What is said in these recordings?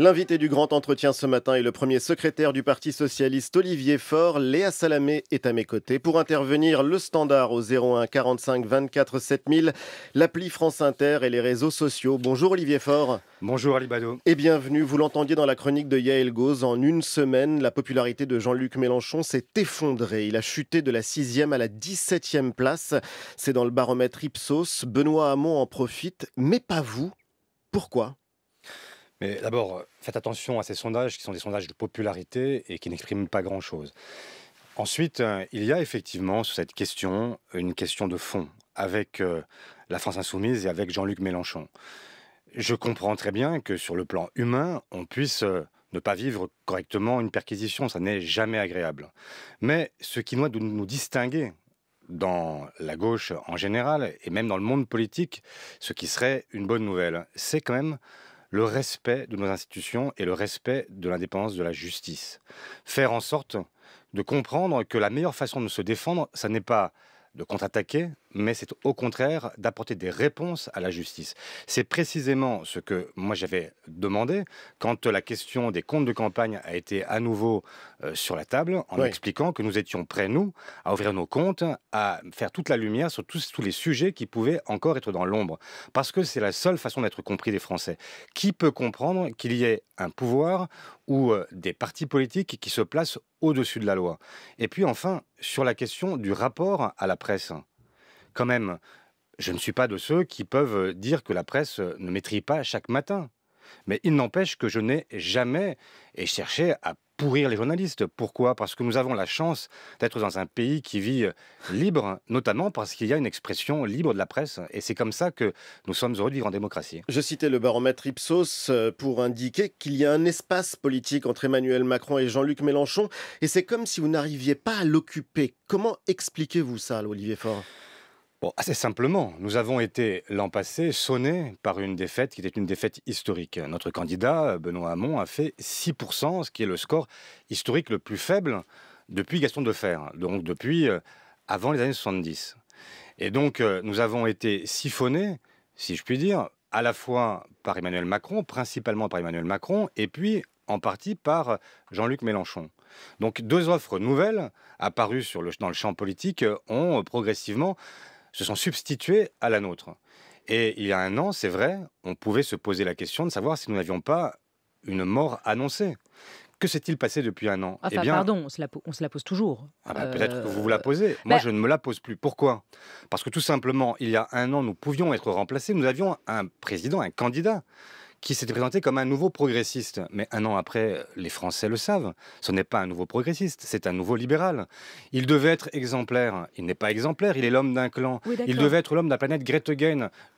L'invité du grand entretien ce matin est le premier secrétaire du Parti socialiste Olivier Faure. Léa Salamé est à mes côtés pour intervenir le standard au 01 45 24 7000, l'appli France Inter et les réseaux sociaux. Bonjour Olivier Faure. Bonjour Alibado. Et bienvenue, vous l'entendiez dans la chronique de Yael Gauze. En une semaine, la popularité de Jean-Luc Mélenchon s'est effondrée. Il a chuté de la 6e à la 17e place. C'est dans le baromètre Ipsos. Benoît Hamon en profite, mais pas vous. Pourquoi mais d'abord, faites attention à ces sondages qui sont des sondages de popularité et qui n'expriment pas grand-chose. Ensuite, euh, il y a effectivement sur cette question une question de fond avec euh, la France insoumise et avec Jean-Luc Mélenchon. Je comprends très bien que sur le plan humain, on puisse euh, ne pas vivre correctement une perquisition, ça n'est jamais agréable. Mais ce qui doit nous distinguer dans la gauche en général, et même dans le monde politique, ce qui serait une bonne nouvelle, c'est quand même le respect de nos institutions et le respect de l'indépendance de la justice. Faire en sorte de comprendre que la meilleure façon de se défendre, ça n'est pas de contre-attaquer, mais c'est au contraire d'apporter des réponses à la justice. C'est précisément ce que moi j'avais demandé quand la question des comptes de campagne a été à nouveau euh, sur la table, en expliquant que nous étions prêts, nous, à ouvrir nos comptes, à faire toute la lumière sur tous, les sujets qui pouvaient encore être dans l'ombre. Parce que c'est la seule façon d'être compris des Français. Qui peut comprendre qu'il y ait un pouvoir ou euh, des partis politiques qui se placent au-dessus de la loi. Et puis enfin, sur la question du rapport à la presse. Quand même, je ne suis pas de ceux qui peuvent euh, dire que la presse euh, ne maîtrise pas chaque matin. Mais il n'empêche que je n'ai jamais cherché à pourrir les journalistes. Pourquoi Parce que nous avons la chance d'être dans un pays qui vit euh, libre, notamment parce qu'il y a une expression libre de la presse. Et c'est comme ça que nous sommes heureux de vivre en démocratie. Je citais le baromètre Ipsos euh, pour indiquer qu'il y a un espace politique entre Emmanuel Macron et Jean-Luc Mélenchon. Et c'est comme si vous n'arriviez pas à l'occuper. Comment expliquez-vous ça, Olivier Faure Bon, assez simplement, nous avons été l'an passé sonnés par une défaite qui était une défaite historique. Notre candidat, Benoît Hamon, a fait 6%, ce qui est le score historique le plus faible depuis Gaston Defer, donc depuis euh, avant les années 70. Et donc, euh, nous avons été siphonnés, si je puis dire, à la fois par Emmanuel Macron, principalement par Emmanuel Macron, et puis en partie par euh, Jean-Luc Mélenchon. Donc deux offres nouvelles apparues sur dans le champ politique ont progressivement se sont substitués à la nôtre. Et il y a un an, c'est vrai, on pouvait se poser la question de savoir si nous n'avions pas une mort annoncée. Que s'est-il passé depuis un an Enfin, eh bien, pardon, on se, la, pose toujours. Ah bah, euh, peut-être que vous vous la posez. Moi, bah je ne me la pose plus. Pourquoi Parce que tout simplement, il y a un an, nous pouvions être remplacés. Nous avions un président, un candidat qui s'était présenté comme un nouveau progressiste. Mais un an après, les Français le savent, ce n'est pas un nouveau progressiste, c'est un nouveau libéral. Il devait être exemplaire. Il n'est pas exemplaire, il est l'homme d'un clan. il devait être l'homme de la planète Greta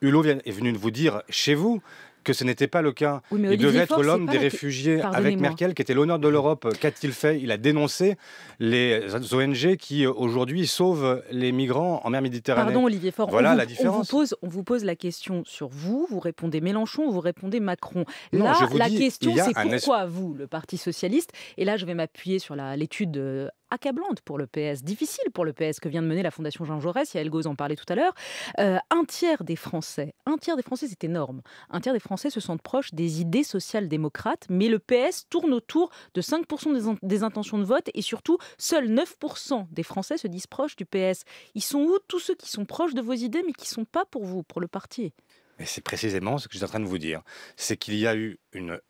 Hulot est venu vous dire chez vous que ce n'était pas le cas. il devait être l'homme des réfugiés avec Merkel, qui était l'honneur de l'Europe. Qu'a-t-il fait Il a dénoncé les ONG qui aujourd'hui sauvent les migrants en mer Méditerranée. Pardon, Olivier Faure. Voilà on vous, la différence. On pose, on vous pose la question sur vous, vous répondez Mélenchon, vous répondez Macron. là, la question, c'est pourquoi vous, le Parti socialiste Et là, je vais m'appuyer sur l'étude euh, accablante pour le PS, difficile pour le PS que vient de mener la Fondation Jean Jaurès, elle Gauz en parlait tout à l'heure. Euh, un tiers des Français, un tiers des Français, c'est énorme, un tiers des Français se sentent proches des idées social-démocrates, mais le PS tourne autour de 5% des, des, intentions de vote et surtout, seuls 9% des Français se disent proches du PS. Ils sont où tous ceux qui sont proches de vos idées mais qui ne sont pas pour vous, pour le parti c'est précisément ce que je suis en train de vous dire. C'est qu'il y a eu une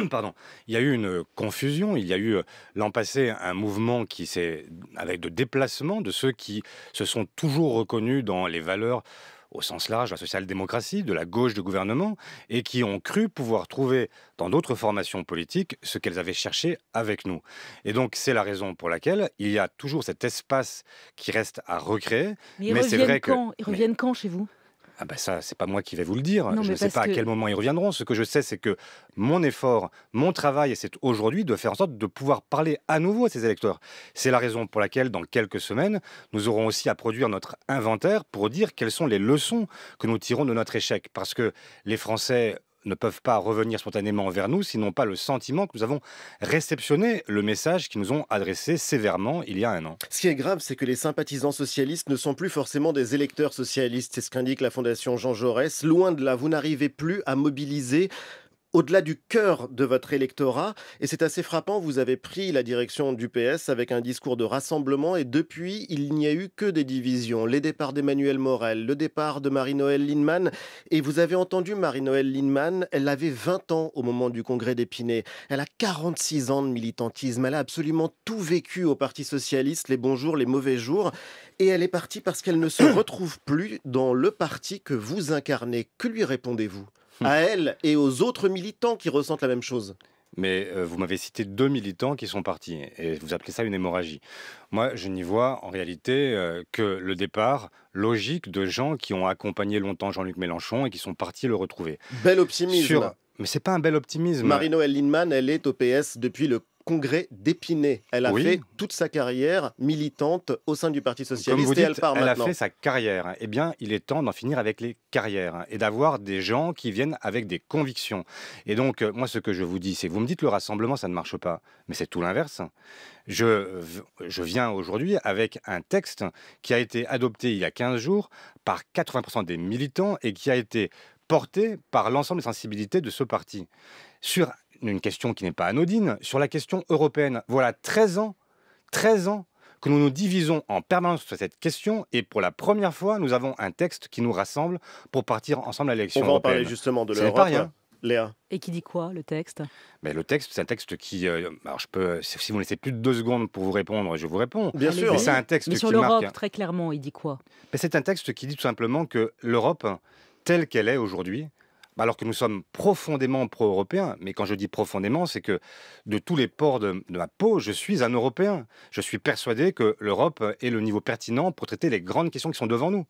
pardon, il y a eu une euh, confusion. Il y a eu euh, l'an passé un mouvement qui s'est avec de déplacement de ceux qui se sont toujours reconnus dans les valeurs au sens large, de la social-démocratie, de la gauche du gouvernement, et qui ont cru pouvoir trouver dans d'autres formations politiques ce qu'elles avaient cherché avec nous. Et donc, c'est la raison pour laquelle il y a toujours cet espace qui reste à recréer. Mais, c'est vrai quand que... Ils reviennent quand chez vous ah ben ça, c'est pas moi qui vais vous le dire. je ne sais pas à quel moment ils reviendront. Ce que je sais, c'est que mon effort, mon travail, et c'est aujourd'hui de faire en sorte de pouvoir parler à nouveau à ces électeurs. C'est la raison pour laquelle, dans quelques semaines, nous aurons aussi à produire notre inventaire pour dire quelles sont les leçons que nous tirons de notre échec. Parce que les Français ne peuvent pas revenir spontanément vers nous sinon pas le sentiment que nous avons réceptionné le message qu'ils nous ont adressé sévèrement il y a un an. Ce qui est grave, c'est que les sympathisants socialistes ne sont plus forcément des électeurs socialistes. C'est ce qu'indique la Fondation Jean Jaurès. Loin de là, vous n'arrivez plus à mobiliser au-delà du cœur de votre électorat. Et c'est assez frappant, vous avez pris la direction du PS avec un discours de rassemblement et depuis, il n'y a eu que des divisions. Les départs d'Emmanuel Morel, le départ de Marie-Noël Lindemann. Et vous avez entendu Marie-Noël Lindemann, elle avait 20 ans au moment du congrès d'Épinay. Elle a 46 ans de militantisme. Elle a absolument tout vécu au Parti Socialiste, les bons jours, les mauvais jours. Et elle est partie parce qu'elle ne se retrouve plus dans le parti que vous incarnez. Que lui répondez-vous à elle et aux autres militants qui ressentent la même chose. Mais euh, vous m'avez cité deux militants qui sont partis et vous appelez ça une hémorragie. Moi, je n'y vois en réalité euh, que le départ logique de gens qui ont accompagné longtemps Jean-Luc Mélenchon et qui sont partis le retrouver. Bel optimisme. Mais c'est pas un bel optimisme. Marie-Noël Lindemann, elle est au PS depuis le congrès d'Épinay. Elle a fait toute sa carrière militante au sein du Parti Socialiste. elle, a fait sa carrière. Hein. Eh bien, il est temps d'en finir avec les carrières hein, et d'avoir des gens qui viennent avec des convictions. Et donc, euh, moi, ce que je vous dis, c'est vous me dites le rassemblement, ça ne marche pas. Mais c'est tout l'inverse. Je, je viens aujourd'hui avec un texte qui a été adopté il y a 15 jours par 80% des militants et qui a été porté par l'ensemble des sensibilités de ce parti. Sur une question qui n'est pas anodine, sur la question européenne. Voilà 13 ans, 13 ans que nous nous divisons en permanence sur cette question et pour la première fois, nous avons un texte qui nous rassemble pour partir ensemble à l'élection européenne. On va parler justement de l'Europe. Léa. Et qui dit quoi, le texte Mais Le texte, c'est un texte qui. Euh, alors, je peux. Si vous me laissez plus de deux secondes pour vous répondre, je vous réponds. Bien sûr. Mais c'est un texte Mais sur l'Europe, très clairement, il dit quoi C'est un texte qui dit tout simplement que l'Europe, telle qu'elle est aujourd'hui, bah, alors que nous sommes profondément pro-européens, mais quand je dis profondément, c'est que de tous les ports de, de, ma peau, je suis un Européen. Je suis persuadé que l'Europe est le niveau pertinent pour traiter les grandes questions qui sont devant nous.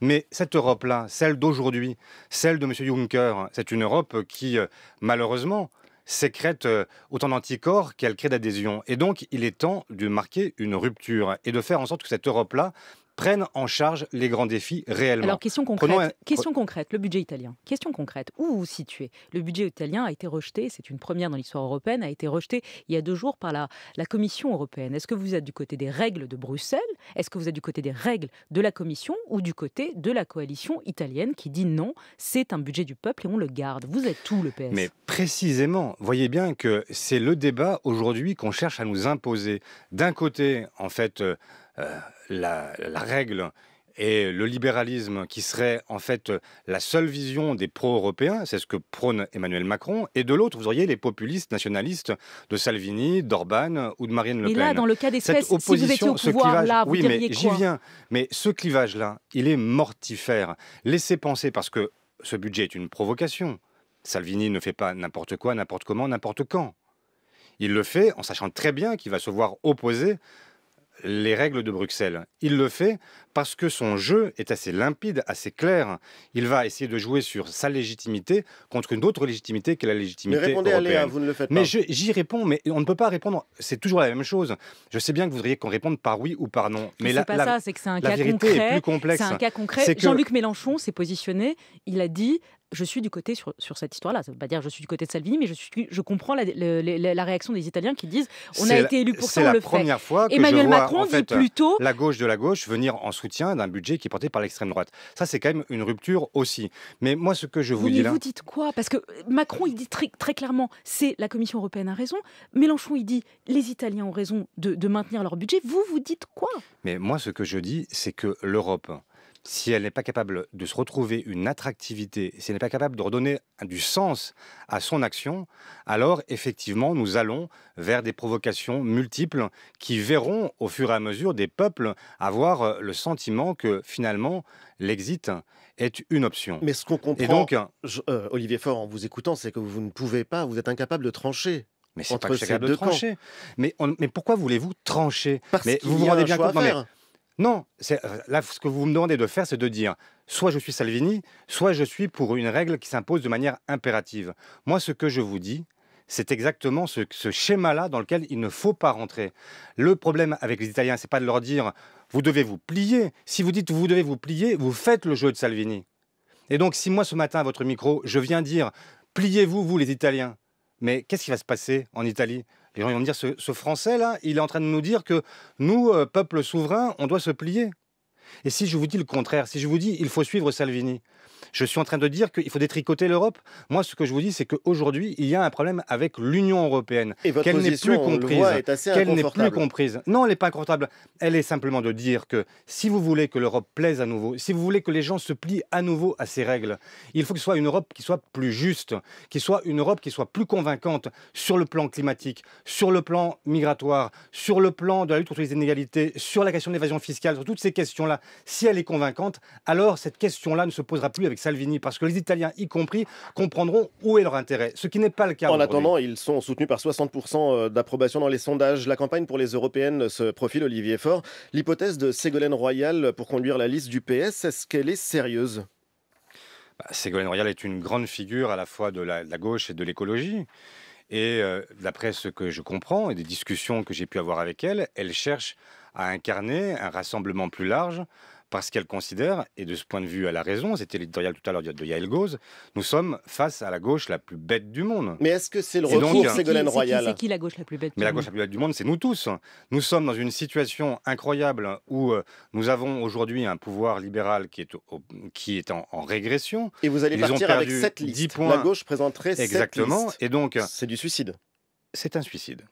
Mais cette Europe-là, celle d'aujourd'hui, celle de M. Juncker, c'est une Europe qui, euh, malheureusement, sécrète euh, autant d'anticorps qu'elle crée d'adhésion. Et donc, il est temps de marquer une rupture et de faire en sorte que cette Europe-là prennent en charge les grands défis réellement. Alors, question concrète, question concrète le budget italien. Question concrète, où vous vous situez Le budget italien a été rejeté, c'est une première dans l'histoire européenne, a été rejeté il y a deux jours par la, la Commission européenne. Est-ce que vous êtes du côté des règles de Bruxelles Est-ce que vous êtes du côté des règles de la Commission ou du côté de la coalition italienne qui dit non, c'est un budget du peuple et on le garde Vous êtes tout le PS. Mais précisément, voyez bien que c'est le débat aujourd'hui qu'on cherche à nous imposer. D'un côté, en fait, euh, euh, la, règle et le libéralisme qui serait en fait la seule vision des pro-européens, c'est ce que prône Emmanuel Macron, et de l'autre, vous auriez les populistes nationalistes de Salvini, d'Orban ou de Marine Le Pen. Mais là, dans le cas d'espèce, si vous étiez au pouvoir, là, oui, mais j'y viens. Mais ce clivage-là, il est mortifère. Laissez penser, parce que ce budget est une provocation. Salvini ne fait pas n'importe quoi, n'importe comment, n'importe quand. Il le fait en sachant très bien qu'il va se voir opposé les règles de Bruxelles. Il le fait parce que son jeu est assez limpide, assez clair. Il va essayer de jouer sur sa légitimité contre une autre légitimité que la légitimité mais répondez À Léa, vous ne le faites pas. mais j'y réponds, mais on ne peut pas répondre. C'est toujours la même chose. Je sais bien que vous voudriez qu'on réponde par oui ou par non. Mais là, pas ça, c'est que c'est un, un cas concret. C'est un cas concret. Jean-Luc Mélenchon s'est positionné. Il a dit je suis du côté sur, cette histoire-là. Ça ne veut pas dire je suis du côté de Salvini, mais je, je comprends la, réaction des Italiens qui disent on a été élu pour ça, le fait. la première fois que Emmanuel Macron plutôt la gauche de la gauche venir en soutien d'un budget qui est porté par l'extrême droite. Ça, c'est quand même une rupture aussi. Mais moi, ce que je vous dis là, vous dites quoi Parce que Macron, il dit très, clairement, c'est la Commission européenne a raison. Mélenchon, il dit les Italiens ont raison de maintenir leur budget. Vous, vous dites quoi Mais moi, ce que je dis, c'est que l'Europe si elle n'est pas capable de se retrouver une attractivité, si elle n'est pas capable de redonner du sens à son action, alors effectivement, nous allons vers des provocations multiples qui verront au fur et à mesure des peuples avoir euh, le sentiment que finalement, l'exit est une option. Mais ce qu'on comprend, donc, euh, euh, Olivier Faure, en vous écoutant, c'est que vous ne pouvez pas, vous êtes incapable de trancher. Mais ces de trancher. Mais, mais pourquoi voulez-vous trancher Parce mais vous vous rendez bien compte. Non, euh, là, ce que vous me demandez de faire, c'est de dire soit je suis Salvini, soit je suis pour une règle qui s'impose de manière impérative. Moi, ce que je vous dis, c'est exactement ce, ce schéma-là dans lequel il ne faut pas rentrer. Le problème avec les Italiens, c'est pas de leur dire vous devez vous plier. Si vous dites vous devez vous plier, vous faites le jeu de Salvini. Et donc, si moi ce matin à votre micro, je viens dire pliez-vous, vous les Italiens, mais qu'est-ce qui va se passer en Italie et on va dire, ce, Français-là, il est en train de nous dire que nous, euh, peuple souverain, on doit se plier. Et si je vous dis le contraire, si je vous dis, il faut suivre Salvini, je suis en train de dire qu'il faut détricoter l'Europe. Moi, ce que je vous dis, c'est qu'aujourd'hui, il y a un problème avec l'Union européenne. Qu'elle n'est plus comprise. Qu'elle n'est plus comprise. Non, elle n'est pas incroyable. Elle est simplement de dire que si vous voulez que l'Europe plaise à nouveau, si vous voulez que les gens se plient à nouveau à ces règles, il faut que ce soit une Europe qui soit plus juste, qui soit une Europe qui soit plus convaincante sur le plan climatique, sur le plan migratoire, sur le plan de la lutte contre les inégalités, sur la question de l'évasion fiscale, sur toutes ces questions-là. Si elle est convaincante, alors cette question-là ne se posera plus avec Salvini, parce que les Italiens, y compris, comprendront où est leur intérêt, ce qui n'est pas le cas. En attendant, ils sont soutenus par 60% euh, d'approbation dans les sondages. La campagne pour les européennes se profile, Olivier Faure. L'hypothèse de Ségolène Royal pour conduire la liste du PS, est-ce qu'elle est sérieuse bah, Ségolène Royal est une grande figure à la fois de la, gauche et de l'écologie. Et euh, d'après ce que je comprends et des discussions que j'ai pu avoir avec elle, elle cherche à incarner un rassemblement plus large, parce qu'elle considère, et de ce point de vue, elle a raison, c'était l'éditorial tout à l'heure de Yael Gauze, nous sommes face à la gauche la plus bête du monde. Mais est-ce que c'est le retour de hein, Ségolène Royal C'est qui, la gauche la plus bête Mais la gauche la plus bête du monde, c'est nous tous. Nous sommes dans une situation incroyable où euh, nous avons aujourd'hui un pouvoir libéral qui est, qui est en, régression. Et vous allez partir avec cette liste. Points. La gauche présenterait Exactement. Et donc, c'est du suicide. C'est un suicide.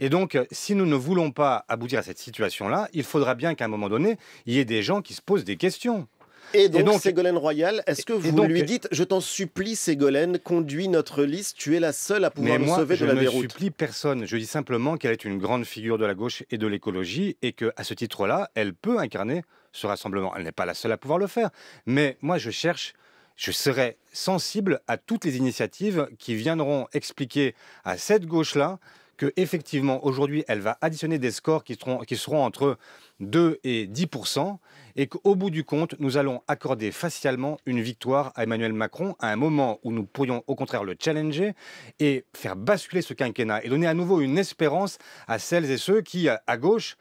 Et donc, euh, si nous ne voulons pas aboutir à cette situation-là, il faudra bien qu'à un moment donné, il y ait des gens qui se posent des questions. Et donc, Ségolène Royal, est-ce que vous lui euh, dites Je t'en supplie, Ségolène, conduis notre liste, tu es la seule à pouvoir nous sauver de la déroute Je ne supplie personne. Je dis simplement qu'elle est une grande figure de la gauche et de l'écologie et qu'à ce titre-là, elle peut incarner ce rassemblement. Elle n'est pas la seule à pouvoir le faire. Mais moi, je cherche. Je serai sensible à toutes les initiatives qui viendront expliquer à cette gauche-là que effectivement aujourd'hui elle va additionner des scores qui seront, qui seront entre 2 et 10%, et qu'au bout du compte, nous allons accorder facialement une victoire à Emmanuel Macron à un moment où nous pourrions au contraire le challenger et faire basculer ce quinquennat et donner à nouveau une espérance à celles et ceux qui, à gauche,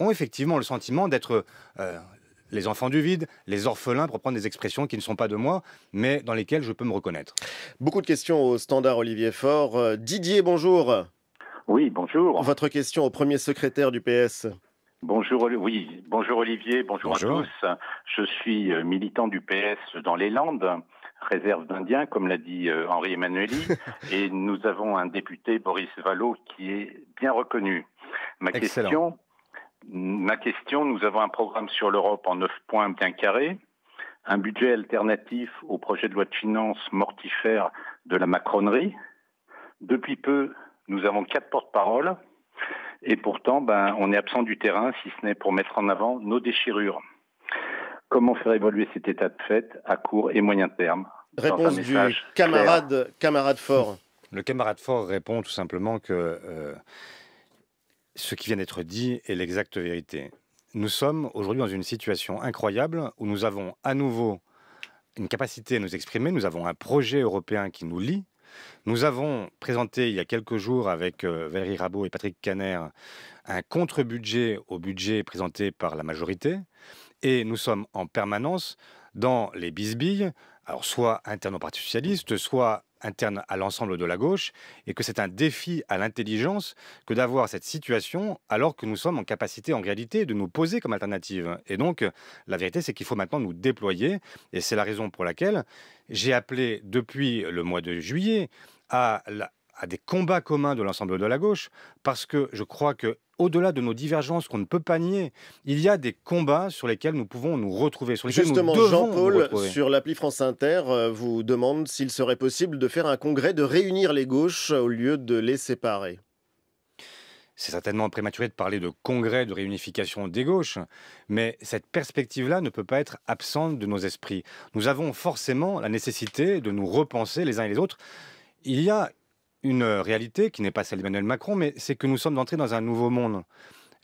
ont effectivement le sentiment d'être euh, les enfants du vide, les orphelins, pour prendre des expressions qui ne sont pas de moi, mais dans lesquelles je peux me reconnaître. Beaucoup de questions au standard Olivier Faure. Euh, Didier, bonjour. Oui, bonjour. Votre question au premier secrétaire du PS. Bonjour, oui, bonjour Olivier, bonjour, à tous. Je suis euh, militant du PS dans les Landes réserve d'Indiens, comme l'a dit euh, Henri Emmanueli, et nous avons un député, Boris Vallot, qui est bien reconnu. Ma question, ma question, nous avons un programme sur l'Europe en neuf points bien carrés, un budget alternatif au projet de loi de finances mortifère de la Macronerie. Depuis peu, nous avons quatre porte-paroles et pourtant, ben, on est absent du terrain, si ce n'est pour mettre en avant nos déchirures. Comment faire évoluer cet état de fait à court et moyen terme Réponse du camarade, camarade Fort. Le camarade Fort répond tout simplement que euh, ce qui vient d'être dit est l'exacte vérité. Nous sommes aujourd'hui dans une situation incroyable où nous avons à nouveau une capacité à nous exprimer, nous avons un projet européen qui nous lie, nous avons présenté il y a quelques jours avec euh, Valérie Rabault et Patrick Caner un contre-budget au budget présenté par la majorité. Et nous sommes en permanence dans les bisbilles, alors soit interno au Parti socialiste, soit interne à l'ensemble de la gauche et que c'est un défi à l'intelligence que d'avoir cette situation alors que nous sommes en capacité en réalité de nous poser comme alternative. Et donc la vérité c'est qu'il faut maintenant nous déployer et c'est la raison pour laquelle j'ai appelé depuis le mois de juillet à la à des combats communs de l'ensemble de la gauche, parce que je crois que au-delà de nos divergences qu'on ne peut pas nier, il y a des combats sur lesquels nous pouvons nous retrouver. Sur Justement, Jean-Paul, sur l'appli France Inter, euh, vous demande s'il serait possible de faire un congrès, de réunir les gauches au lieu de les séparer. C'est certainement prématuré de parler de congrès de réunification des gauches, mais cette perspective-là ne peut pas être absente de nos esprits. Nous avons forcément la nécessité de nous repenser les uns et les autres. Il y a une euh, réalité qui n'est pas celle d'Emmanuel Macron, mais c'est que nous sommes entrés dans un nouveau monde.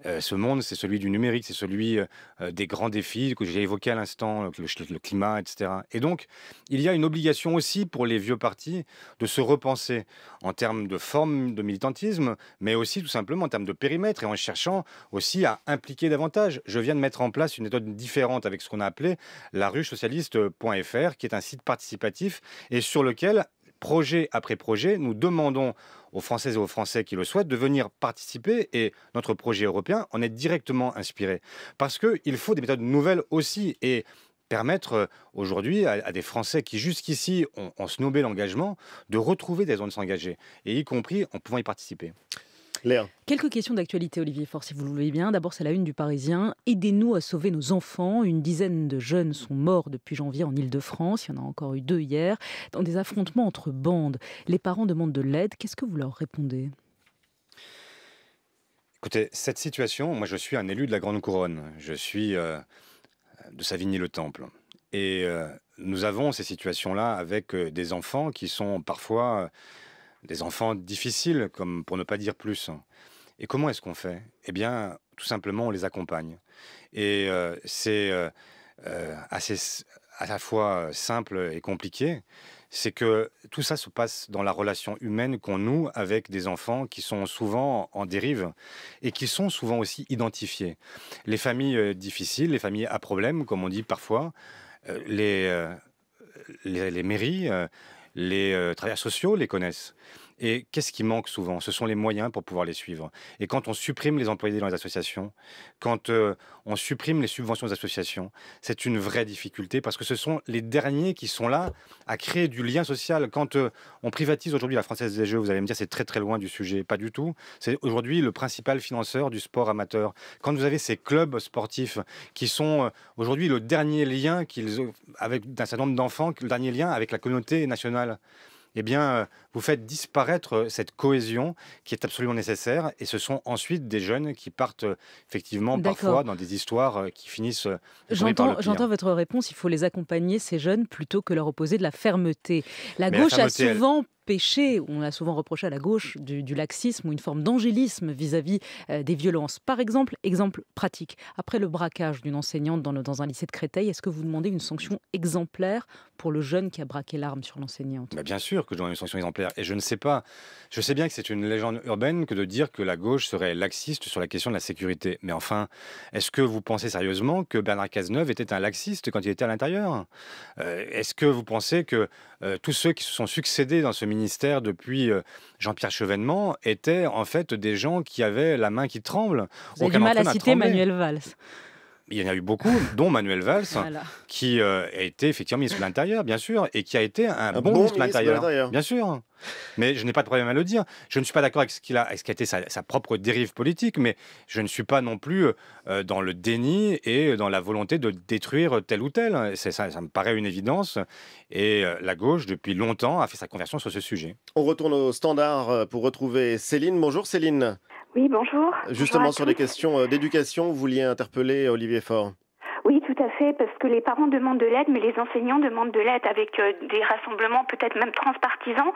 Euh, ce monde, c'est celui du numérique, c'est celui euh, des grands défis que j'ai évoqués à l'instant, le, climat, etc. Et donc, il y a une obligation aussi pour les vieux partis de se repenser en termes de forme de militantisme, mais aussi tout simplement en termes de périmètre et en cherchant aussi à impliquer davantage. Je viens de mettre en place une méthode différente avec ce qu'on a appelé la rue socialiste.fr, qui est un site participatif et sur lequel projet après projet, nous demandons aux Françaises et aux Français qui le souhaitent de venir participer et notre projet européen en est directement inspiré. Parce qu'il faut des méthodes nouvelles aussi et permettre euh, aujourd'hui à, des Français qui jusqu'ici ont, snobé l'engagement de retrouver des zones s'engager, et y compris en pouvant y participer. Quelques questions d'actualité, Olivier Faure, si vous le voulez bien. D'abord, c'est la une du Parisien. Aidez-nous à sauver nos enfants. Une dizaine de jeunes sont morts depuis janvier en Ile-de-France. Il y en a encore eu deux hier, dans des affrontements entre bandes. Les parents demandent de l'aide. Qu'est-ce que vous leur répondez Écoutez, cette situation, moi je suis un élu de la Grande Couronne. Je suis euh, de Savigny-le-Temple. Et euh, nous avons ces situations-là avec euh, des enfants qui sont parfois des enfants difficiles, comme pour ne pas dire plus. Hein. Et comment est-ce qu'on fait Eh bien, tout simplement, on les accompagne. Et euh, c'est euh, euh, assez à la fois simple et compliqué, c'est que tout ça se passe dans la relation humaine qu'on noue avec des enfants qui sont souvent en dérive et qui sont souvent aussi identifiés. Les familles difficiles, les familles à problème, comme on dit parfois, les, les mairies, les euh, travailleurs sociaux les connaissent. Et qu'est-ce qui manque souvent Ce sont les moyens pour pouvoir les suivre. Et quand on supprime les employés dans les associations, quand euh, on supprime les subventions aux associations, c'est une vraie difficulté parce que ce sont les derniers qui sont là à créer du lien social. Quand euh, on privatise aujourd'hui la Française des Jeux, vous allez me dire c'est très très loin du sujet. Pas du tout. C'est aujourd'hui le principal financeur du sport amateur. Quand vous avez ces clubs sportifs qui sont euh, aujourd'hui le dernier lien qu'ils ont avec un certain nombre d'enfants, le dernier lien avec la communauté nationale eh bien, euh, vous faites disparaître euh, cette cohésion qui est absolument nécessaire. Et ce sont ensuite des jeunes qui partent euh, effectivement parfois dans des histoires qui finissent. J'entends votre réponse. Il faut les accompagner ces jeunes plutôt que leur opposer de la fermeté. La gauche a souvent péché, on a souvent reproché à la gauche du, laxisme ou une forme d'angélisme vis-à-vis euh, des violences. Par exemple, exemple pratique, après le braquage d'une enseignante dans, dans un lycée de Créteil, est-ce que vous demandez une sanction exemplaire pour le jeune qui a braqué l'arme sur l'enseignante bah, Bien sûr que je demande une sanction exemplaire. Et je ne sais pas, je sais bien que c'est une légende urbaine que de dire que la gauche serait laxiste sur la question de la sécurité. Mais enfin, est-ce que vous pensez sérieusement que Bernard Cazeneuve était un laxiste quand il était à l'intérieur euh, Est-ce que vous pensez que euh, tous ceux qui se sont succédés dans ce ministère depuis euh, Jean-Pierre Chevènement étaient en fait des gens qui avaient la main qui tremble. Vous avez du mal à citer Manuel Valls. Il y en a eu beaucoup, dont Manuel Valls, qui euh, a été effectivement ministre de l'Intérieur, bien sûr, et qui a été un, bon, ministre de l'Intérieur, bien sûr. Mais je n'ai pas de problème à le dire. Je ne suis pas d'accord avec ce qu'il a, ce qui a été sa, propre dérive politique, mais je ne suis pas non plus euh, dans le déni et dans la volonté de détruire tel ou tel. Ça, me paraît une évidence. Et euh, la gauche, depuis longtemps, a fait sa conversion sur ce sujet. On retourne au standard euh, pour retrouver Céline. Bonjour Céline. Oui, bonjour. Justement, sur les questions d'éducation, vous vouliez interpeller Olivier Faure tout à fait, parce que les parents demandent de l'aide, mais les enseignants demandent de l'aide avec euh, des rassemblements peut-être même transpartisans,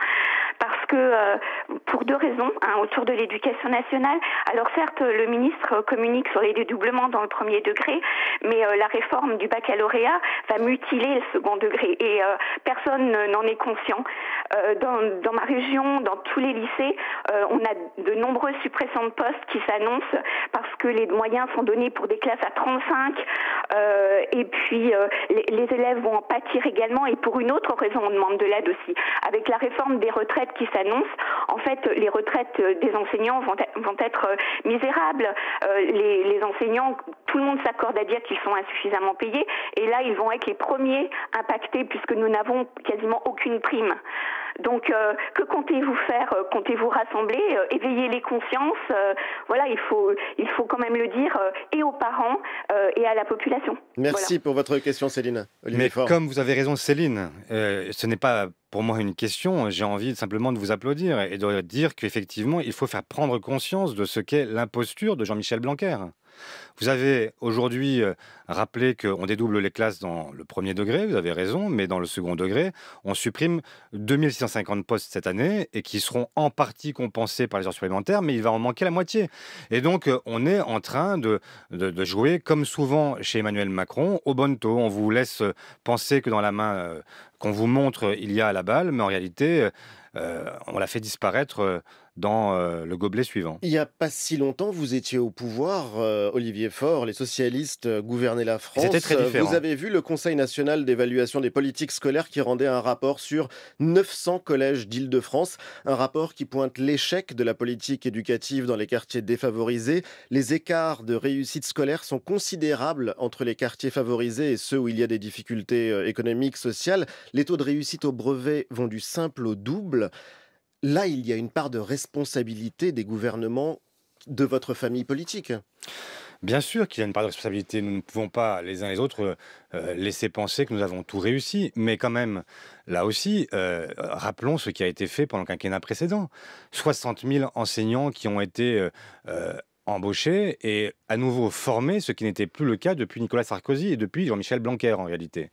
parce que euh, pour deux raisons, hein, autour de l'éducation nationale. Alors certes, le ministre communique sur les dédoublements dans le premier degré, mais euh, la réforme du baccalauréat va mutiler le second degré, et personne n'en est conscient. Dans, dans, ma région, dans tous les lycées, on a de nombreuses suppressions de postes qui s'annoncent parce que les moyens sont donnés pour des classes à 35. Euh, et puis, euh, les, les, élèves vont en pâtir également. Et pour une autre raison, on demande de l'aide aussi. Avec la réforme des retraites qui s'annonce, en fait, les retraites euh, des enseignants vont, vont être misérables. les, les, enseignants, tout le monde s'accorde à dire qu'ils sont insuffisamment payés. Et là, ils vont être les premiers impactés puisque nous n'avons quasiment aucune prime. Donc, euh, que comptez-vous faire euh, Comptez-vous rassembler euh, Éveiller les consciences Voilà, il faut, quand même le dire et aux parents et à la population. Merci pour votre question, Céline. Mais comme vous avez raison, Céline, ce n'est pas pour moi une question. J'ai envie simplement de vous applaudir et de dire qu'effectivement, il faut faire prendre conscience de ce qu'est l'imposture de Jean-Michel Blanquer. Vous avez aujourd'hui euh, rappelé qu'on dédouble les classes dans le premier degré, vous avez raison, mais dans le second degré, on supprime 2650 postes cette année et qui seront en partie compensés par les heures supplémentaires, mais il va en manquer la moitié. Et donc, euh, on est en train de, jouer, comme souvent chez Emmanuel Macron, au bon taux. On vous laisse euh, penser que dans la main qu'on vous montre, il y a la balle, mais en réalité, on l'a fait disparaître dans euh, le gobelet suivant. Il n'y a pas si longtemps, vous étiez au pouvoir, euh, Olivier Faure, les socialistes euh, gouvernaient la France. C'était très différent. Vous avez vu le Conseil national d'évaluation des politiques scolaires qui rendait un rapport sur 900 collèges d'Île-de-France, un rapport qui pointe l'échec de la politique éducative dans les quartiers défavorisés. Les écarts de réussite scolaire sont considérables entre les quartiers favorisés et ceux où il y a des difficultés économiques, sociales. Les taux de réussite au brevet vont du simple au double là, il y a une part de responsabilité des gouvernements de votre famille politique. Bien sûr qu'il y a une part de responsabilité. Nous ne pouvons pas, les uns les autres, euh, laisser penser que nous avons tout réussi. Mais quand même, là aussi, euh, rappelons ce qui a été fait pendant le quinquennat précédent. 60 000 enseignants qui ont été euh, embaucher et à nouveau former, ce qui n'était plus le cas depuis Nicolas Sarkozy et depuis Jean-Michel Blanquer en réalité.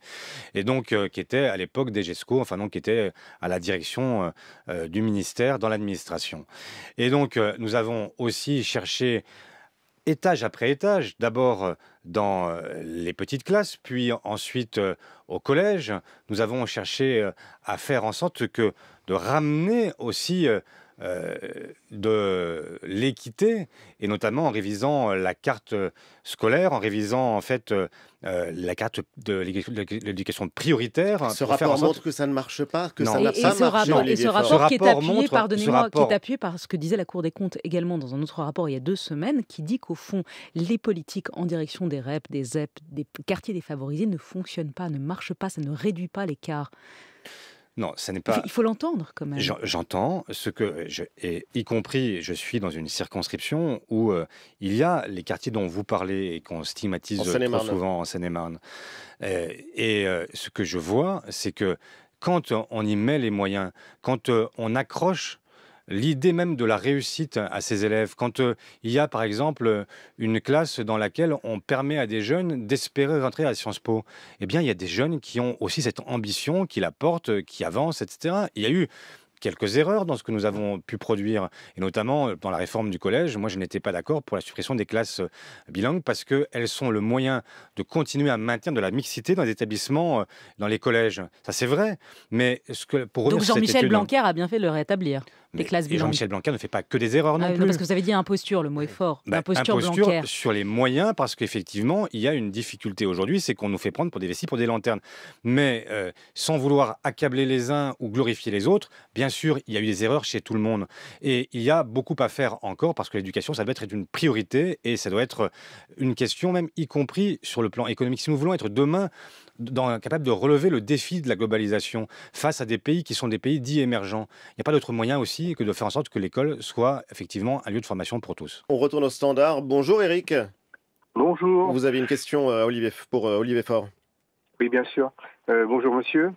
Et donc, euh, qui était à l'époque des GESCO, enfin donc qui était euh, à la direction euh, du ministère dans l'administration. Et donc, nous avons aussi cherché étage après étage, d'abord dans les petites classes, puis ensuite au collège, nous avons cherché à faire en sorte que de ramener aussi euh, de l'équité, et notamment en révisant euh, la carte euh, scolaire, en révisant en fait la carte de l'éducation prioritaire. Ce rapport sorte... montre que ça ne marche pas, que ça ça n'a pas ce et ce rapport, qui est appuyé, rapport... qui est appuyé par ce que disait la Cour des comptes également dans un autre rapport il y a deux semaines, qui dit qu'au fond, les politiques en direction des REP, des ZEP, des quartiers défavorisés ne fonctionnent pas, ne marchent pas, ça ne réduit pas l'écart. Non, ça n'est pas. Il faut l'entendre quand même. J'entends ce que, je, y compris, je suis dans une circonscription où euh, il y a les quartiers dont vous parlez et qu'on stigmatise trop souvent en Seine-et-Marne. Euh, et euh, ce que je vois, c'est que quand on y met les moyens, quand on accroche l'idée même de la réussite à ses élèves. Quand euh, il y a par exemple euh, une classe dans laquelle on permet à des jeunes d'espérer rentrer à Sciences Po, eh bien il y a des jeunes qui ont aussi cette ambition, qui la portent, euh, qui avancent, etc. Il y a eu quelques erreurs dans ce que nous avons pu produire, et notamment dans la réforme du collège. Moi, je n'étais pas d'accord pour la suppression des classes bilingues parce qu'elles sont le moyen de continuer à maintenir de la mixité dans les établissements, dans les collèges. Ça, c'est vrai. Mais ce que pour Donc Jean-Michel Blanquer a bien fait de le rétablir. Mais, Jean-Michel Blanquer ne fait pas que des erreurs ah, non plus. parce que vous avez dit imposture, le mot est fort. Bah, imposture, imposture sur les moyens, parce qu'effectivement, il y a une difficulté aujourd'hui, c'est qu'on nous fait prendre pour des vessies, pour des lanternes. Mais euh, sans vouloir accabler les uns ou glorifier les autres, bien sûr, il y a eu des erreurs chez tout le monde. Et il y a beaucoup à faire encore, parce que l'éducation, ça doit être une priorité, et ça doit être une question même, y compris sur le plan économique. Si nous voulons être demain dans, capable de relever le défi de la globalisation face à des pays qui sont des pays dits émergents. Il n'y a pas d'autre moyen aussi que de faire en sorte que l'école soit effectivement un lieu de formation pour tous. On retourne au standard. Bonjour Eric. Bonjour. Vous avez une question euh, pour euh, Olivier Faure. Oui, bien sûr. Euh, bonjour monsieur.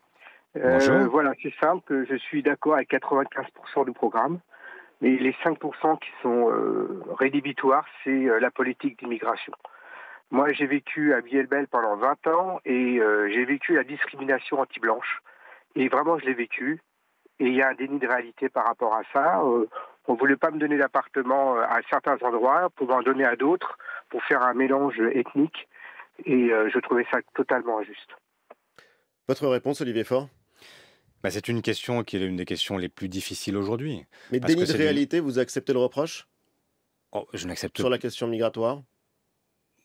Bonjour. voilà, c'est simple. Je suis d'accord avec 95% du programme. Mais les 5% qui sont rédhibitoires, c'est la politique d'immigration. Moi, j'ai vécu à Bielbel pendant 20 ans et euh, j'ai vécu la discrimination anti-blanche. Et vraiment, je l'ai vécu. Et il y a un déni de réalité par rapport à ça. Euh, on ne voulait pas me donner d'appartement euh, à certains endroits pour m'en donner à d'autres, pour faire un mélange ethnique. Et je trouvais ça totalement injuste. Votre réponse, Olivier Faure bah, C'est une question qui est l'une des questions les plus difficiles aujourd'hui. Mais déni de réalité, vous acceptez le reproche oh, Je n'accepte Sur la question migratoire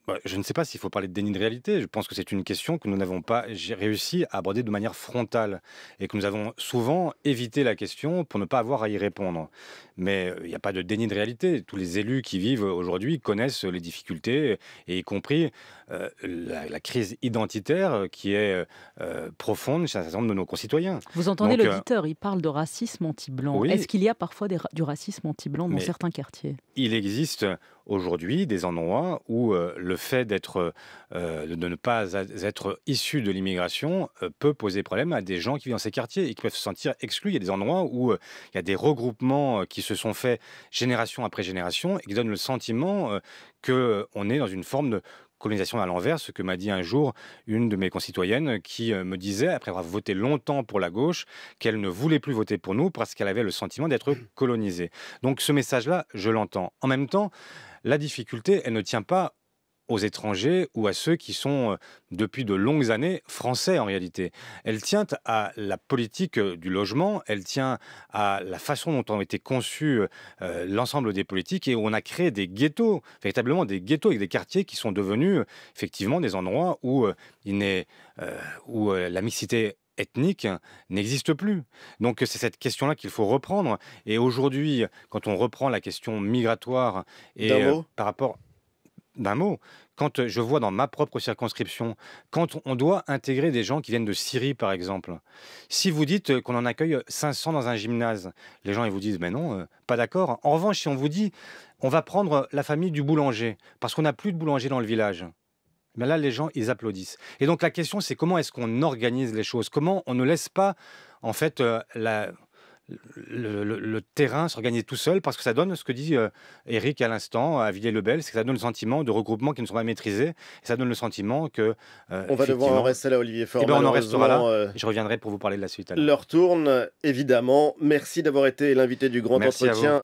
bah, je ne sais pas s'il faut parler de déni de réalité. Je pense que c'est une question que nous n'avons pas réussi à aborder de manière frontale et que nous avons souvent évité la question pour ne pas avoir à y répondre. Mais euh, il n'y a pas de déni de réalité. Tous les élus qui vivent aujourd'hui connaissent les difficultés et y compris euh, la, crise identitaire qui est euh, profonde chez un certain nombre de nos concitoyens. Vous entendez l'auditeur, il parle de racisme anti-blanc. Est-ce qu'il y a parfois du racisme anti-blanc dans certains quartiers Il existe aujourd'hui des endroits où euh, le fait d'être, euh, de ne pas être issu de l'immigration euh, peut poser problème à des gens qui vivent dans ces quartiers et qui peuvent se sentir exclus. Il y a des endroits où il y a des regroupements qui se sont faits génération après génération et qui donnent le sentiment que qu'on est dans une forme de colonisation à l'envers, ce que m'a dit un jour une de mes concitoyennes qui me disait, après avoir voté longtemps pour la gauche, qu'elle ne voulait plus voter pour nous parce qu'elle avait le sentiment d'être colonisée. Donc ce message-là, je l'entends. En même temps, la difficulté, elle ne tient pas aux étrangers ou à ceux qui sont euh, depuis de longues années français en réalité. Elle tient à la politique euh, du logement, elle tient à la façon dont ont été conçus euh, l'ensemble des politiques et où on a créé des ghettos, véritablement des ghettos avec des quartiers qui sont devenus effectivement des endroits où, il où la mixité ethnique n'existe plus. Donc c'est cette question-là qu'il faut reprendre. Et aujourd'hui, quand on reprend la question migratoire et euh, par rapport d'un mot, quand je vois dans ma propre circonscription, quand on doit intégrer des gens qui viennent de Syrie, par exemple, si vous dites qu'on en accueille 500 dans un gymnase, les gens ils vous disent mais non, euh, pas d'accord. En revanche, si on vous dit on va prendre la famille du boulanger parce qu'on n'a plus de boulanger dans le village, mais là, les gens, ils applaudissent. Et donc, la question, c'est comment est-ce qu'on organise les choses Comment on ne laisse pas, en fait, euh, le, terrain s'organiser tout seul parce que ça donne ce que dit Eric euh, à l'instant à Villiers-le-Bel, c'est que ça donne le sentiment de regroupement qui ne sont pas maîtrisés et ça donne le sentiment que. Euh, on va devoir en rester là, Olivier Faure. Eh ben, on en restera là. je reviendrai pour vous parler de la suite. L'heure tourne, évidemment. Merci d'avoir été l'invité du grand Merci entretien.